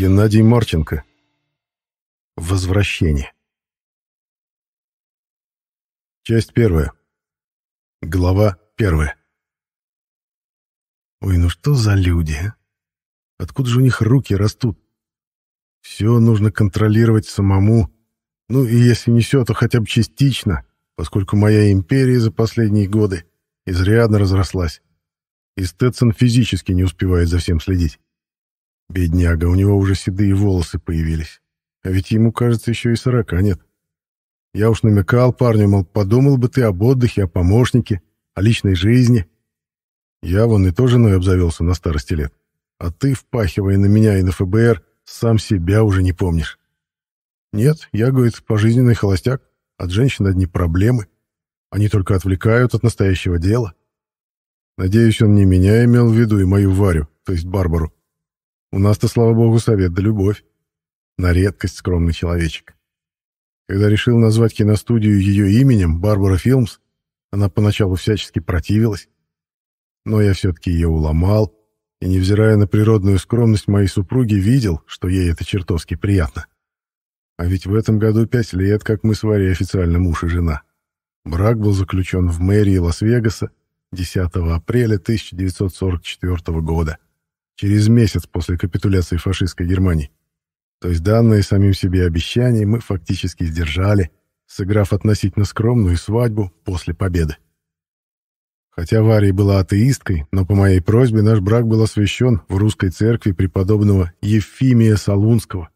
Геннадий Марченко. Возвращение. Часть первая. Глава первая. Ой, ну что за люди, а? Откуда же у них руки растут? Все нужно контролировать самому. Ну и если не все, то хотя бы частично, поскольку моя империя за последние годы изрядно разрослась. И Стэдсон физически не успевает за всем следить. Бедняга, у него уже седые волосы появились. А ведь ему, кажется, еще и сорока нет. Я уж намекал парню, мол, подумал бы ты об отдыхе, о помощнике, о личной жизни. Я вон и тоже женой обзавелся на старости лет. А ты, впахивая на меня и на ФБР, сам себя уже не помнишь. Нет, я, говорит, пожизненный холостяк. От женщин одни проблемы. Они только отвлекают от настоящего дела. Надеюсь, он не меня имел в виду и мою Варю, то есть Барбару. У нас-то, слава богу, совет да любовь. На редкость скромный человечек. Когда решил назвать киностудию ее именем, Барбара Филмс, она поначалу всячески противилась. Но я все-таки ее уломал, и, невзирая на природную скромность моей супруги, видел, что ей это чертовски приятно. А ведь в этом году пять лет, как мы с Варей официально муж и жена. Брак был заключен в мэрии Лас-Вегаса 10 апреля 1944 года через месяц после капитуляции фашистской Германии. То есть данные самим себе обещания мы фактически сдержали, сыграв относительно скромную свадьбу после победы. Хотя Варя была атеисткой, но по моей просьбе наш брак был освящен в русской церкви преподобного Ефимия Солунского.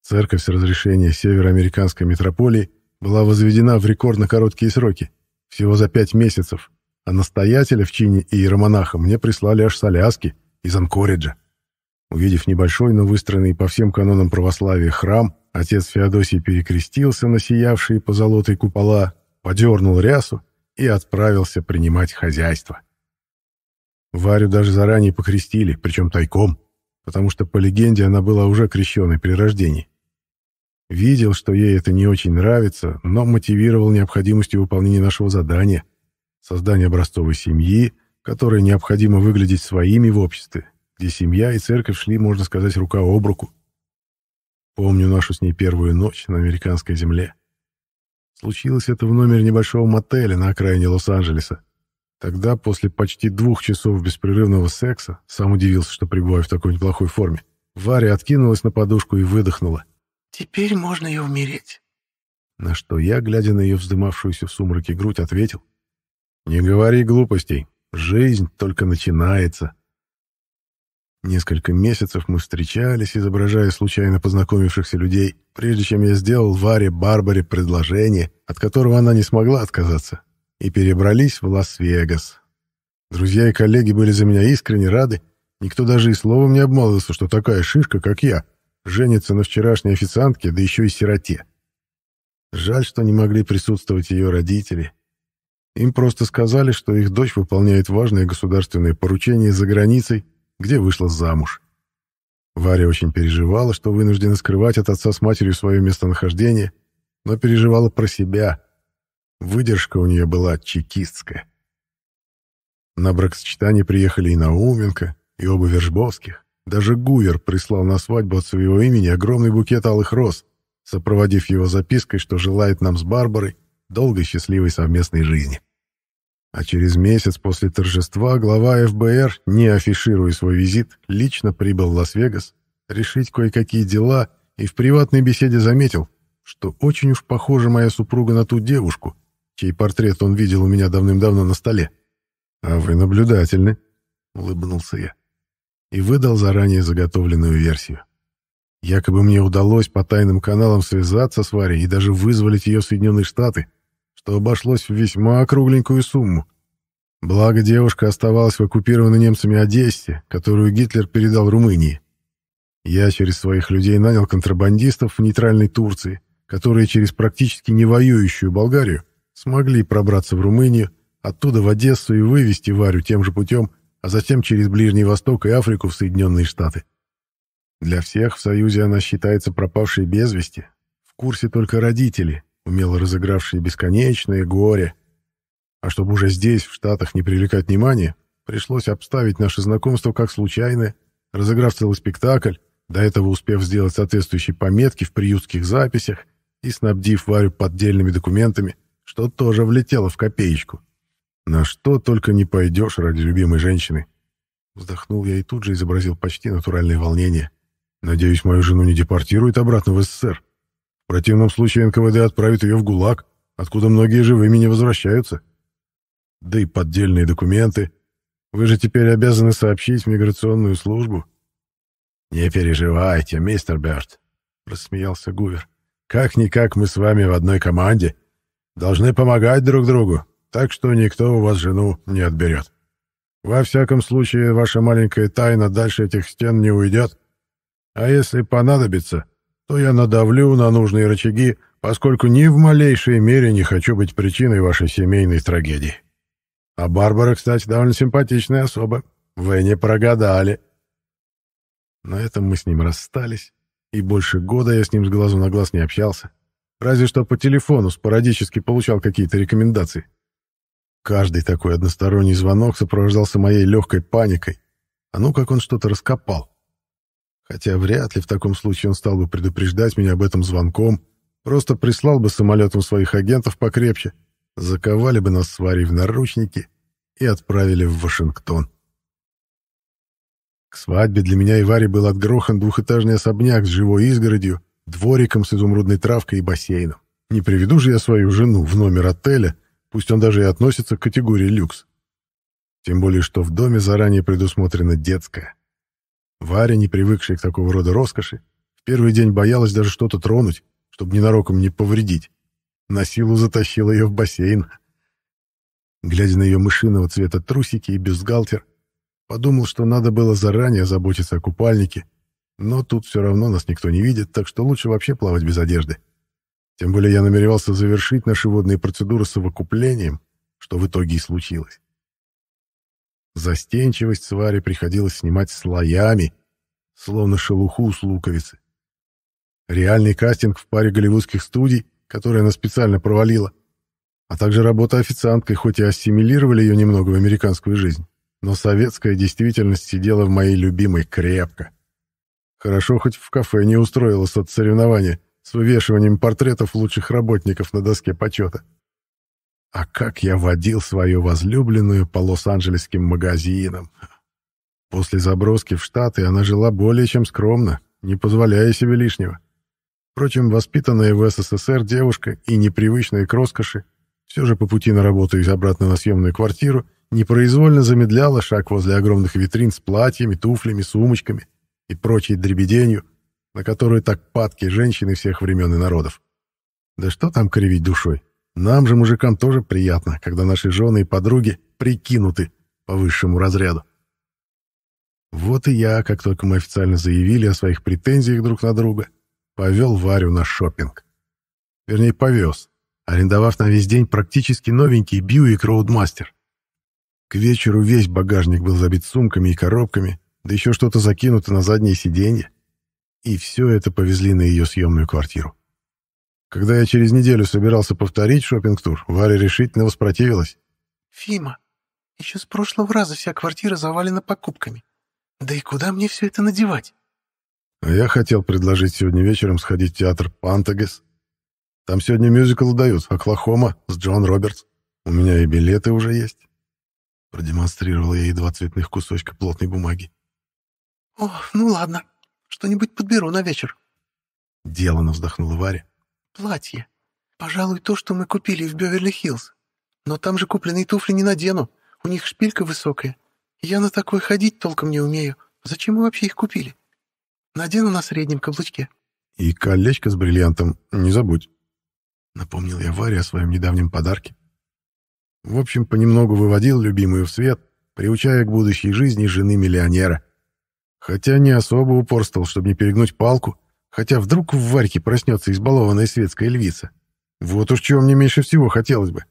Церковь с разрешения североамериканской митрополии была возведена в рекордно короткие сроки, всего за пять месяцев, а настоятеля в чине иеромонаха мне прислали аж с соляски — из Анкориджа. Увидев небольшой, но выстроенный по всем канонам православия храм, отец Феодосий перекрестился на сиявшие по золотой купола, подернул рясу и отправился принимать хозяйство. Варю даже заранее покрестили, причем тайком, потому что, по легенде, она была уже крещенной при рождении. Видел, что ей это не очень нравится, но мотивировал необходимостью выполнения нашего задания — создание образцовой семьи — которые необходимо выглядеть своими в обществе, где семья и церковь шли, можно сказать, рука об руку. Помню нашу с ней первую ночь на американской земле. Случилось это в номере небольшого мотеля на окраине Лос-Анджелеса. Тогда, после почти двух часов беспрерывного секса, сам удивился, что пребываю в такой неплохой форме, Варя откинулась на подушку и выдохнула. «Теперь можно и умереть». На что я, глядя на ее вздымавшуюся в сумраке грудь, ответил. «Не говори глупостей. Жизнь только начинается. Несколько месяцев мы встречались, изображая случайно познакомившихся людей, прежде чем я сделал Варе Барбаре предложение, от которого она не смогла отказаться, и перебрались в Лас-Вегас. Друзья и коллеги были за меня искренне рады, никто даже и словом не обмолвился, что такая шишка, как я, женится на вчерашней официантке, да еще и сироте. Жаль, что не могли присутствовать ее родители, им просто сказали, что их дочь выполняет важное государственное поручение за границей, где вышла замуж. Варя очень переживала, что вынуждена скрывать от отца с матерью свое местонахождение, но переживала про себя. Выдержка у нее была чекистская. На бракосочетание приехали и Науменко, и оба Вершбовских. Даже Гувер прислал на свадьбу от своего имени огромный букет алых роз, сопроводив его запиской, что желает нам с Барбарой долгой счастливой совместной жизни. А через месяц после торжества глава ФБР, не афишируя свой визит, лично прибыл в Лас-Вегас решить кое-какие дела и в приватной беседе заметил, что очень уж похожа моя супруга на ту девушку, чей портрет он видел у меня давным-давно на столе. «А вы наблюдательны», — улыбнулся я и выдал заранее заготовленную версию. Якобы мне удалось по тайным каналам связаться с Варей и даже вызволить ее в Соединенные Штаты — что обошлось в весьма кругленькую сумму. Благо, девушка оставалась в оккупированной немцами Одессе, которую Гитлер передал Румынии. Я через своих людей нанял контрабандистов в нейтральной Турции, которые через практически невоюющую Болгарию смогли пробраться в Румынию, оттуда в Одессу и вывести Варю тем же путем, а затем через Ближний Восток и Африку в Соединенные Штаты. Для всех в Союзе она считается пропавшей без вести. В курсе только родители, умело разыгравшие бесконечное горе. А чтобы уже здесь, в Штатах, не привлекать внимания, пришлось обставить наше знакомство как случайное, разыграв целый спектакль, до этого успев сделать соответствующие пометки в приютских записях и снабдив Варю поддельными документами, что тоже влетело в копеечку. На что только не пойдешь ради любимой женщины. Вздохнул я и тут же изобразил почти натуральное волнение. Надеюсь, мою жену не депортируют обратно в СССР противном случае НКВД отправит ее в ГУЛАГ, откуда многие живыми не возвращаются. Да и поддельные документы. Вы же теперь обязаны сообщить в миграционную службу. «Не переживайте, мистер Берт, рассмеялся Гувер. «Как-никак мы с вами в одной команде. Должны помогать друг другу, так что никто у вас жену не отберет. Во всяком случае, ваша маленькая тайна дальше этих стен не уйдет. А если понадобится, то я надавлю на нужные рычаги, поскольку ни в малейшей мере не хочу быть причиной вашей семейной трагедии. А Барбара, кстати, довольно симпатичная особа. Вы не прогадали. На этом мы с ним расстались, и больше года я с ним с глазу на глаз не общался. Разве что по телефону спорадически получал какие-то рекомендации. Каждый такой односторонний звонок сопровождался моей легкой паникой. А ну как он что-то раскопал хотя вряд ли в таком случае он стал бы предупреждать меня об этом звонком, просто прислал бы самолетом своих агентов покрепче, заковали бы нас с Варей в наручники и отправили в Вашингтон. К свадьбе для меня и Вари был отгрохан двухэтажный особняк с живой изгородью, двориком с изумрудной травкой и бассейном. Не приведу же я свою жену в номер отеля, пусть он даже и относится к категории люкс. Тем более, что в доме заранее предусмотрена детская. Варя, не привыкшая к такого рода роскоши, в первый день боялась даже что-то тронуть, чтобы ненароком не повредить. На силу затащила ее в бассейн. Глядя на ее мышиного цвета трусики и бюстгальтер, подумал, что надо было заранее заботиться о купальнике, но тут все равно нас никто не видит, так что лучше вообще плавать без одежды. Тем более я намеревался завершить наши водные процедуры совокуплением, что в итоге и случилось. Застенчивость свари приходилось снимать слоями, словно шелуху с луковицы. Реальный кастинг в паре голливудских студий, которые она специально провалила, а также работа официанткой, хоть и ассимилировали ее немного в американскую жизнь, но советская действительность сидела в моей любимой крепко. Хорошо хоть в кафе не устроила соцсоревнование с вывешиванием портретов лучших работников на доске почета. А как я водил свою возлюбленную по лос-анджелесским магазинам. После заброски в Штаты она жила более чем скромно, не позволяя себе лишнего. Впрочем, воспитанная в СССР девушка и непривычная к роскоши, все же по пути на работу и обратно на съемную квартиру, непроизвольно замедляла шаг возле огромных витрин с платьями, туфлями, сумочками и прочей дребеденью, на которую так падки женщины всех времен и народов. Да что там кривить душой? Нам же, мужикам, тоже приятно, когда наши жены и подруги прикинуты по высшему разряду. Вот и я, как только мы официально заявили о своих претензиях друг на друга, повел Варю на шопинг. Вернее, повез, арендовав на весь день практически новенький Бьюик Роудмастер. К вечеру весь багажник был забит сумками и коробками, да еще что-то закинуто на заднее сиденье. И все это повезли на ее съемную квартиру. Когда я через неделю собирался повторить шопинг-тур, Варя решительно воспротивилась. «Фима, еще с прошлого раза вся квартира завалена покупками. Да и куда мне все это надевать?» А я хотел предложить сегодня вечером сходить в театр «Пантагес». Там сегодня мюзикл дают «Оклахома» с Джон Робертс. У меня и билеты уже есть. Продемонстрировал я ей два цветных кусочка плотной бумаги. «О, ну ладно. Что-нибудь подберу на вечер». Делано вздохнула Варя платье. Пожалуй, то, что мы купили в Беверли-Хиллз. Но там же купленные туфли не надену. У них шпилька высокая. Я на такой ходить толком не умею. Зачем мы вообще их купили? Надену на среднем каблучке. И колечко с бриллиантом не забудь. Напомнил я Варе о своем недавнем подарке. В общем, понемногу выводил любимую в свет, приучая к будущей жизни жены миллионера. Хотя не особо упорствовал, чтобы не перегнуть палку, Хотя вдруг в Варьке проснется избалованная светская львица. Вот уж чего мне меньше всего хотелось бы.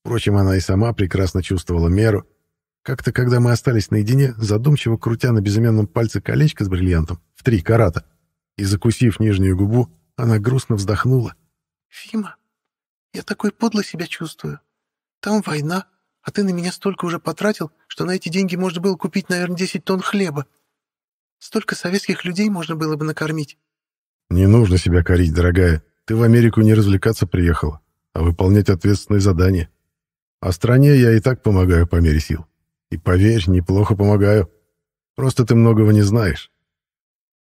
Впрочем, она и сама прекрасно чувствовала меру. Как-то, когда мы остались наедине, задумчиво крутя на безымянном пальце колечко с бриллиантом в три карата и закусив нижнюю губу, она грустно вздохнула. «Фима, я такой подло себя чувствую. Там война, а ты на меня столько уже потратил, что на эти деньги можно было купить, наверное, 10 тонн хлеба. Столько советских людей можно было бы накормить. «Не нужно себя корить, дорогая. Ты в Америку не развлекаться приехала, а выполнять ответственные задания. А стране я и так помогаю по мере сил. И поверь, неплохо помогаю. Просто ты многого не знаешь.